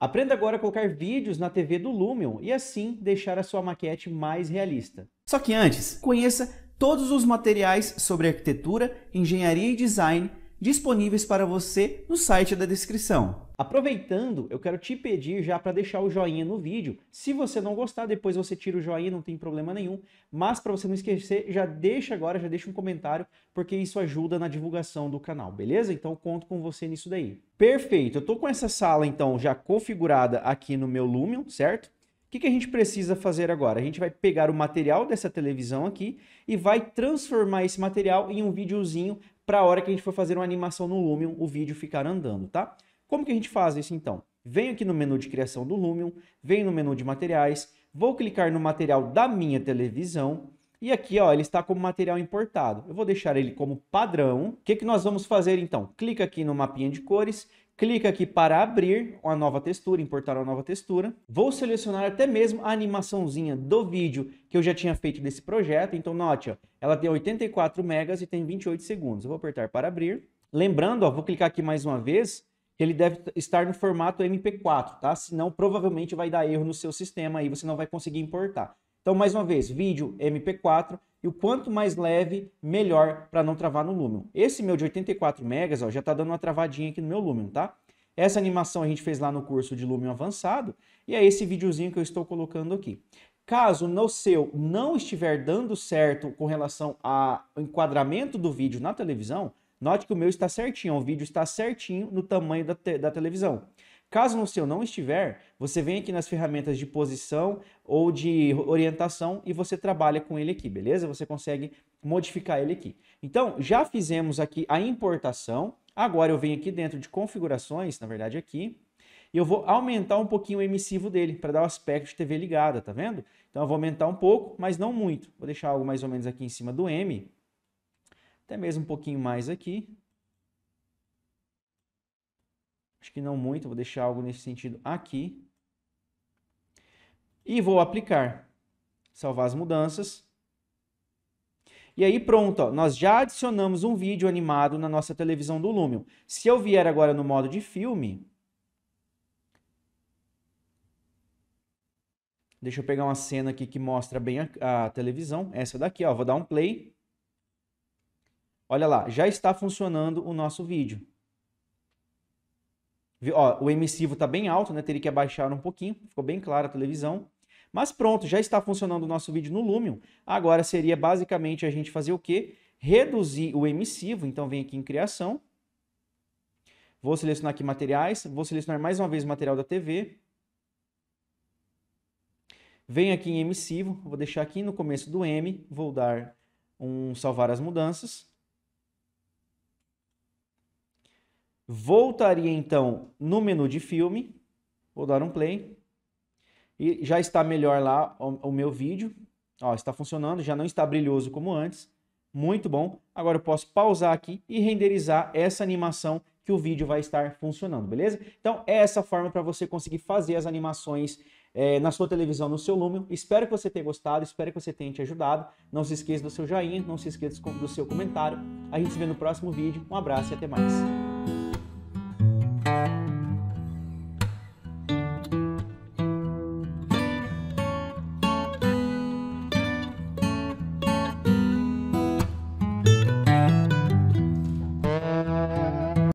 Aprenda agora a colocar vídeos na TV do Lumion e assim deixar a sua maquete mais realista. Só que antes, conheça todos os materiais sobre arquitetura, engenharia e design disponíveis para você no site da descrição. Aproveitando, eu quero te pedir já para deixar o joinha no vídeo. Se você não gostar, depois você tira o joinha, não tem problema nenhum. Mas para você não esquecer, já deixa agora, já deixa um comentário, porque isso ajuda na divulgação do canal, beleza? Então conto com você nisso daí. Perfeito, eu estou com essa sala então já configurada aqui no meu Lumion, certo? O que, que, a gente precisa fazer agora? A gente vai pegar o material dessa televisão aqui e vai transformar esse material em um videozinho para a hora que a gente for fazer uma animação no Lumion, o vídeo ficar andando, tá? Como que a gente faz isso então? Venho aqui no menu de criação do Lumion, venho no menu de materiais, vou clicar no material da minha televisão, e aqui, ó, ele está como material importado. Eu vou deixar ele como padrão. O que, que nós vamos fazer então? Clica aqui no mapinha de cores, clica aqui para abrir uma nova textura, importar uma nova textura. Vou selecionar até mesmo a animaçãozinha do vídeo que eu já tinha feito desse projeto. Então note, ó, ela tem 84 megas e tem 28 segundos. Eu vou apertar para abrir. Lembrando, ó, vou clicar aqui mais uma vez, que ele deve estar no formato MP4, tá? Senão provavelmente vai dar erro no seu sistema e você não vai conseguir importar. Então mais uma vez, vídeo MP4, e o quanto mais leve, melhor para não travar no Lumion. Esse meu de 84 megas, ó, já está dando uma travadinha aqui no meu Lumion, tá? Essa animação a gente fez lá no curso de Lumion avançado e é esse videozinho que eu estou colocando aqui. Caso no seu não estiver dando certo com relação ao enquadramento do vídeo na televisão, note que o meu está certinho, o vídeo está certinho no tamanho da, te da televisão. Caso no seu não estiver, você vem aqui nas ferramentas de posição ou de orientação e você trabalha com ele aqui, beleza? Você consegue modificar ele aqui. Então, já fizemos aqui a importação. Agora eu venho aqui dentro de configurações, na verdade aqui, e eu vou aumentar um pouquinho o emissivo dele para dar o aspecto de TV ligada, tá vendo? Então eu vou aumentar um pouco, mas não muito. Vou deixar algo mais ou menos aqui em cima do M, até mesmo um pouquinho mais aqui, acho que não muito, vou deixar algo nesse sentido aqui. E vou aplicar, salvar as mudanças. E aí pronto, ó, nós já adicionamos um vídeo animado na nossa televisão do Lumion. Se eu vier agora no modo de filme, Deixa eu pegar uma cena aqui que mostra bem a, a, televisão. Essa daqui, ó. Vou dar um play. Olha lá, já está funcionando o nosso vídeo. Ó, o emissivo está bem alto, né? Teria que abaixar um pouquinho, ficou bem clara a televisão. Mas pronto, já está funcionando o nosso vídeo no Lumion. Agora seria basicamente a gente fazer o quê? Reduzir o emissivo, então vem aqui em criação. Vou selecionar aqui materiais, vou selecionar mais uma vez o material da TV. Venho aqui em emissivo, vou deixar aqui no começo do M, vou dar um salvar as mudanças. Voltaria então no menu de filme, vou dar um play. E já está melhor lá o, o meu vídeo. Ó, está funcionando, já não está brilhoso como antes. Muito bom. Agora eu posso pausar aqui e renderizar essa animação que o vídeo vai estar funcionando, beleza? Então é essa forma para você conseguir fazer as animações é, na sua televisão, no seu Lumion. Espero que você tenha gostado, espero que você tenha te ajudado. Não se esqueça do seu joinha, não se esqueça do seu comentário. A gente se vê no próximo vídeo. Um abraço e até mais.